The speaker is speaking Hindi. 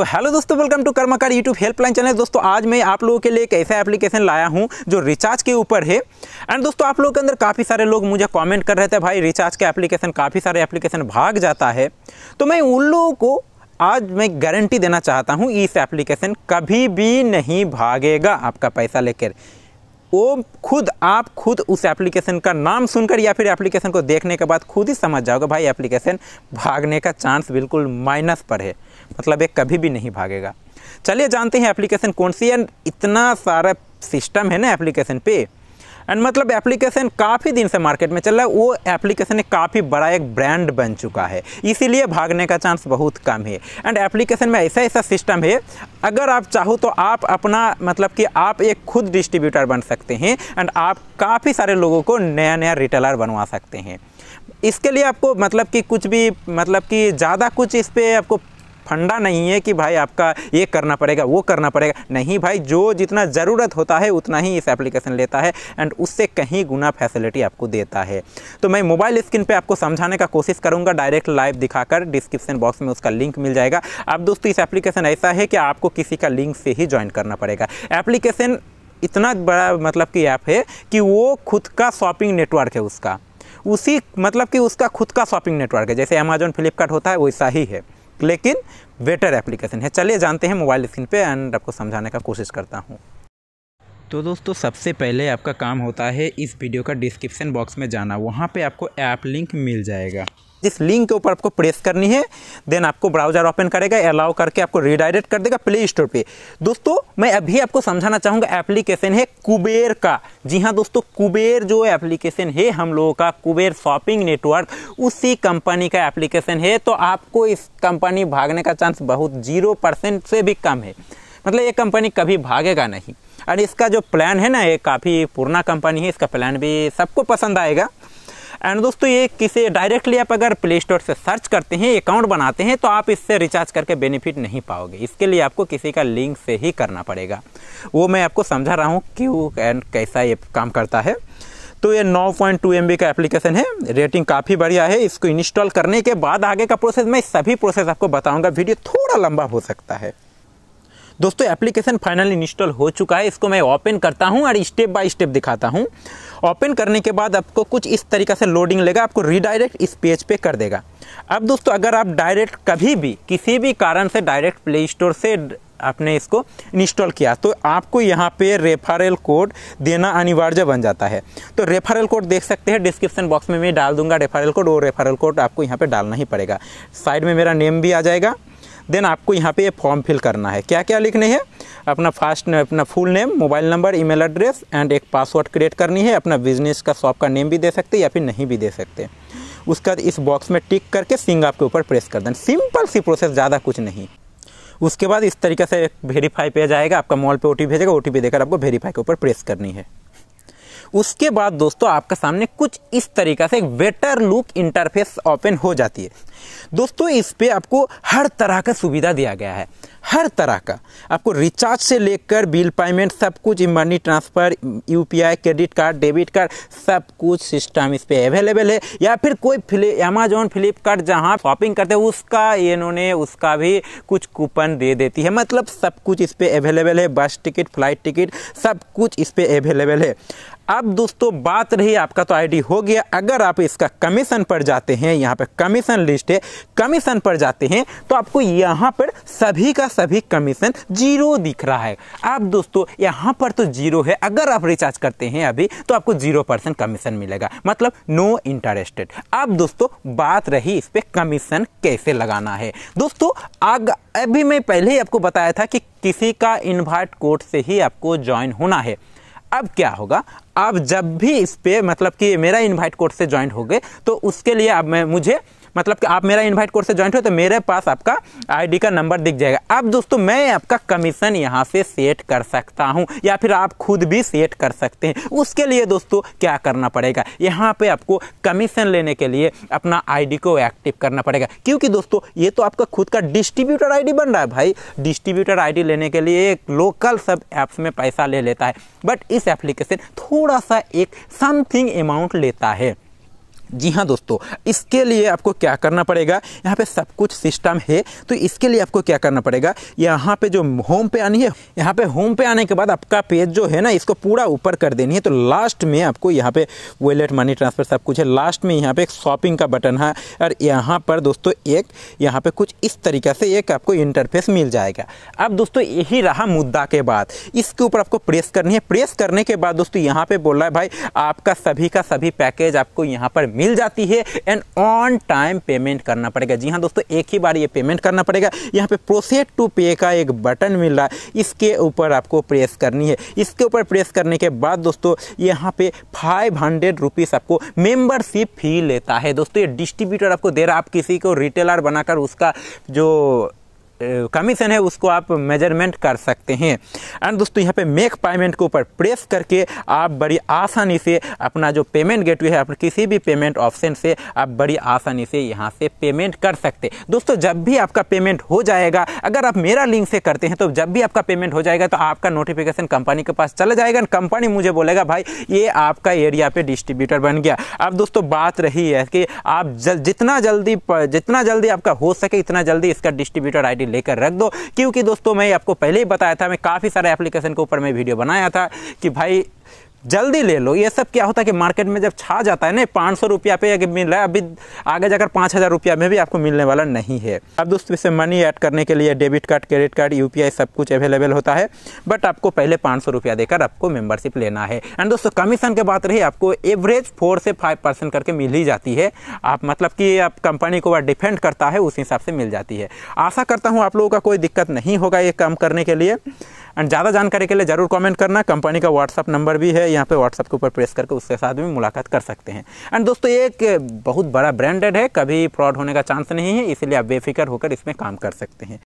तो हेलो दोस्तों welcome to Karmakar YouTube helpline channel दोस्तों आज मैं आप लोगों के लिए एक ऐसा एप्लीकेशन लाया हूं जो रिचार्ज के ऊपर है एंड दोस्तों आप लोगों के अंदर काफ़ी सारे लोग मुझे कमेंट कर रहे थे भाई रिचार्ज के एप्लीकेशन काफ़ी सारे एप्लीकेशन भाग जाता है तो मैं उन लोगों को आज मैं गारंटी देना चाहता हूँ इस एप्लीकेशन कभी भी नहीं भागेगा आपका पैसा लेकर वो खुद आप खुद उस एप्लीकेशन का नाम सुनकर या फिर एप्लीकेशन को देखने के बाद खुद ही समझ जाओगे भाई एप्लीकेशन भागने का चांस बिल्कुल माइनस पर है मतलब ये कभी भी नहीं भागेगा चलिए जानते हैं एप्लीकेशन कौन सी है इतना सारा सिस्टम है ना एप्लीकेशन पे एंड मतलब एप्लीकेशन काफ़ी दिन से मार्केट में चल रहा है वो एप्लीकेशन एक काफ़ी बड़ा एक ब्रांड बन चुका है इसीलिए भागने का चांस बहुत कम है एंड एप्लीकेशन में ऐसा ऐसा सिस्टम है अगर आप चाहो तो आप अपना मतलब कि आप एक खुद डिस्ट्रीब्यूटर बन सकते हैं एंड आप काफ़ी सारे लोगों को नया नया रिटेलर बनवा सकते हैं इसके लिए आपको मतलब कि कुछ भी मतलब कि ज़्यादा कुछ इस पर आपको फंडा नहीं है कि भाई आपका ये करना पड़ेगा वो करना पड़ेगा नहीं भाई जो जितना ज़रूरत होता है उतना ही इस एप्लीकेशन लेता है एंड उससे कहीं गुना फैसिलिटी आपको देता है तो मैं मोबाइल स्क्रीन पर आपको समझाने का कोशिश करूँगा डायरेक्ट लाइव दिखाकर डिस्क्रिप्शन बॉक्स में उसका लिंक मिल जाएगा अब दोस्तों इस एप्लीकेशन ऐसा है कि आपको किसी का लिंक से ही ज्वाइन करना पड़ेगा एप्लीकेशन इतना बड़ा मतलब कि ऐप है कि वो खुद का शॉपिंग नेटवर्क है उसका उसी मतलब कि उसका खुद का शॉपिंग नेटवर्क है जैसे अमेजोन फ्लिपकार्ट होता है वैसा ही है लेकिन बेटर एप्लीकेशन है चलिए जानते हैं मोबाइल स्क्रीन पे एंड आपको समझाने का कोशिश करता हूँ तो दोस्तों सबसे पहले आपका काम होता है इस वीडियो का डिस्क्रिप्शन बॉक्स में जाना वहाँ पे आपको ऐप लिंक मिल जाएगा जिस लिंक के ऊपर आपको प्रेस करनी है देन आपको ब्राउजर ओपन करेगा अलाउ करके आपको रिडायरेक्ट कर देगा प्ले स्टोर पे दोस्तों मैं अभी आपको समझाना चाहूँगा एप्लीकेशन है कुबेर का जी हाँ दोस्तों कुबेर जो एप्लीकेशन है हम लोगों का कुबेर शॉपिंग नेटवर्क उसी कंपनी का एप्लीकेशन है तो आपको इस कंपनी भागने का चांस बहुत जीरो परसेंट से भी कम है मतलब ये कंपनी कभी भागेगा नहीं और इसका जो प्लान है ना ये काफ़ी पुराना कंपनी है इसका प्लान भी सबको पसंद आएगा एंड दोस्तों ये किसी डायरेक्टली आप अगर प्ले स्टोर से सर्च करते हैं अकाउंट बनाते हैं तो आप इससे रिचार्ज करके बेनिफिट नहीं पाओगे इसके लिए आपको किसी का लिंक से ही करना पड़ेगा वो मैं आपको समझा रहा हूँ क्यों एंड कैसा ये काम करता है तो ये 9.2 पॉइंट का एप्लीकेशन है रेटिंग काफ़ी बढ़िया है इसको इंस्टॉल करने के बाद आगे का प्रोसेस मैं सभी प्रोसेस आपको बताऊंगा वीडियो थोड़ा लंबा हो सकता है दोस्तों एप्लीकेशन फाइनली इंस्टॉल हो चुका है इसको मैं ओपन करता हूँ और स्टेप बाय स्टेप दिखाता हूँ ओपन करने के बाद आपको कुछ इस तरीके से लोडिंग लेगा आपको रीडायरेक्ट इस पेज पे कर देगा अब दोस्तों अगर आप डायरेक्ट कभी भी किसी भी कारण से डायरेक्ट प्ले स्टोर से आपने इसको इंस्टॉल किया तो आपको यहाँ पे रेफरल कोड देना अनिवार्य बन जाता है तो रेफरल कोड देख सकते हैं डिस्क्रिप्शन बॉक्स में मैं डाल दूंगा रेफरल कोड और रेफरल कोड आपको यहाँ पे डालना ही पड़ेगा साइड में मेरा नेम भी आ जाएगा देन आपको यहाँ पे ये फॉर्म फिल करना है क्या क्या लिखने हैं अपना फर्स्ट अपना full name mobile number email address and एक पासवर्ड क्रिएट करनी है अपना बिजनेस का शॉप का नेम भी दे सकते हैं या फिर नहीं भी दे सकते उसका इस बॉक्स में टिक करके सिंग आपके ऊपर प्रेस कर देना सिंपल सी प्रोसेस ज़्यादा कुछ नहीं उसके बाद इस तरीके से एक वेरीफाई पेज आएगा आपका मॉल पे ओ भेजेगा ओ देकर आपको वेरीफाई के ऊपर प्रेस करनी है उसके बाद दोस्तों आपके सामने कुछ इस तरीका से एक बेटर लुक इंटरफेस ओपन हो जाती है दोस्तों इस पर आपको हर तरह का सुविधा दिया गया है हर तरह का आपको रिचार्ज से लेकर बिल पेमेंट सब कुछ money transfer UPI credit card debit card सब कुछ सिस्टम इस पर अवेलेबल है या फिर कोई फ्लिप अमेजोन फ्लिपकार्ट जहाँ शॉपिंग करते हैं उसका इन्होंने उसका भी कुछ कूपन दे देती है मतलब सब कुछ इस पर अवेलेबल है बस टिकट फ्लाइट टिकट सब कुछ इस पर अवेलेबल है अब दोस्तों बात रही आपका तो आईडी हो गया अगर आप इसका कमीशन पर जाते हैं यहाँ पर कमीशन लिस्ट है कमीशन पर जाते हैं तो आपको यहाँ पर सभी का सभी कमीशन जीरो दिख रहा है आप दोस्तों यहाँ पर तो जीरो है अगर आप रिचार्ज करते हैं अभी तो आपको जीरो परसेंट कमीशन मिलेगा मतलब नो इंटरेस्टेड अब दोस्तों बात रही इस पर कमीशन कैसे लगाना है दोस्तों आग अभी मैं पहले ही आपको बताया था कि किसी का इन्वाइट कोड से ही आपको ज्वाइन होना है अब क्या होगा आप जब भी इस पर मतलब कि मेरा इन्वाइट कोड से ज्वाइन हो गए तो उसके लिए अब मैं मुझे मतलब कि आप मेरा इन्वाइट कोर्स से ज्वाइंट हो तो मेरे पास आपका आईडी का नंबर दिख जाएगा अब दोस्तों मैं आपका कमीशन यहाँ से सेट कर सकता हूँ या फिर आप खुद भी सेट कर सकते हैं उसके लिए दोस्तों क्या करना पड़ेगा यहाँ पे आपको कमीशन लेने के लिए अपना आईडी को एक्टिव करना पड़ेगा क्योंकि दोस्तों ये तो आपका खुद का डिस्ट्रीब्यूटर आई बन रहा है भाई डिस्ट्रीब्यूटर आई लेने के लिए एक लोकल सब ऐप्स में पैसा ले लेता है बट इस एप्लीकेशन थोड़ा सा एक समथिंग अमाउंट लेता है जी हाँ दोस्तों इसके लिए आपको क्या करना पड़ेगा यहाँ पे सब कुछ सिस्टम है तो इसके लिए आपको क्या करना पड़ेगा यहाँ पे जो होम पे आनी है यहाँ पे होम पे आने के बाद आपका पेज जो है ना इसको पूरा ऊपर कर देनी है तो लास्ट में आपको यहाँ पे वॉलेट मनी ट्रांसफ़र सब कुछ है लास्ट में यहाँ पे एक शॉपिंग का बटन है और यहाँ पर दोस्तों एक यहाँ पे कुछ इस तरीका से एक आपको इंटरफेस मिल जाएगा अब दोस्तों यही रहा मुद्दा के बाद इसके ऊपर आपको प्रेस करनी है प्रेस करने के बाद दोस्तों यहाँ पर बोल रहा है भाई आपका सभी का सभी पैकेज आपको यहाँ पर मिल जाती है एंड ऑन टाइम पेमेंट करना पड़ेगा जी हाँ दोस्तों एक ही बार ये पेमेंट करना पड़ेगा यहाँ पे प्रोसेड टू पे का एक बटन मिल रहा है इसके ऊपर आपको प्रेस करनी है इसके ऊपर प्रेस करने के बाद दोस्तों यहाँ पे फाइव हंड्रेड रुपीज़ आपको मेम्बरशिप फी लेता है दोस्तों ये डिस्ट्रीब्यूटर आपको दे रहा है आप किसी को रिटेलर बनाकर उसका जो कमीशन है उसको आप मेजरमेंट कर सकते हैं एंड दोस्तों यहाँ पे मेक पेमेंट के ऊपर प्रेस करके आप बड़ी आसानी से अपना जो पेमेंट गेटवे है अपने किसी भी पेमेंट ऑप्शन से आप बड़ी आसानी से यहाँ से पेमेंट कर सकते दोस्तों जब भी आपका पेमेंट हो जाएगा अगर आप मेरा लिंक से करते हैं तो जब भी आपका पेमेंट हो जाएगा तो आपका नोटिफिकेशन कंपनी के पास चला जाएगा एंड कंपनी मुझे बोलेगा भाई ये आपका एरिया पर डिस्ट्रीब्यूटर बन गया अब दोस्तों बात रही है कि आप जल, जितना जल्दी जितना जल्दी आपका हो सके इतना जल्दी इसका डिस्ट्रीब्यूटर आई लेकर रख दो क्योंकि दोस्तों मैं आपको पहले ही बताया था मैं काफ़ी सारे एप्लीकेशन के ऊपर मैं वीडियो बनाया था कि भाई जल्दी ले लो ये सब क्या होता है कि मार्केट में जब छा जाता है ना पाँच सौ रुपया पे अगर मिल रहा है अभी आगे जाकर पाँच हज़ार रुपया में भी आपको मिलने वाला नहीं है अब दोस्तों इसे मनी ऐड करने के लिए डेबिट कार्ड क्रेडिट कार्ड यू सब कुछ अवेलेबल होता है बट आपको पहले पाँच सौ रुपया देकर आपको मेम्बरशिप लेना है एंड दोस्तों कमीशन की बात रही आपको एवरेज फोर से फाइव परसेंट करके मिल ही जाती है आप मतलब कि आप कंपनी को वह डिपेंड करता है उस हिसाब से मिल जाती है आशा करता हूँ आप लोगों का कोई दिक्कत नहीं होगा ये काम करने के लिए एंड ज़्यादा जानकारी के लिए ज़रूर कमेंट करना कंपनी का व्हाट्सअप नंबर भी है यहाँ पे व्हाट्सअप के ऊपर प्रेस करके उसके साथ भी मुलाकात कर सकते हैं एंड दोस्तों एक बहुत बड़ा ब्रांडेड है कभी फ्रॉड होने का चांस नहीं है इसलिए आप बेफिक्र होकर इसमें काम कर सकते हैं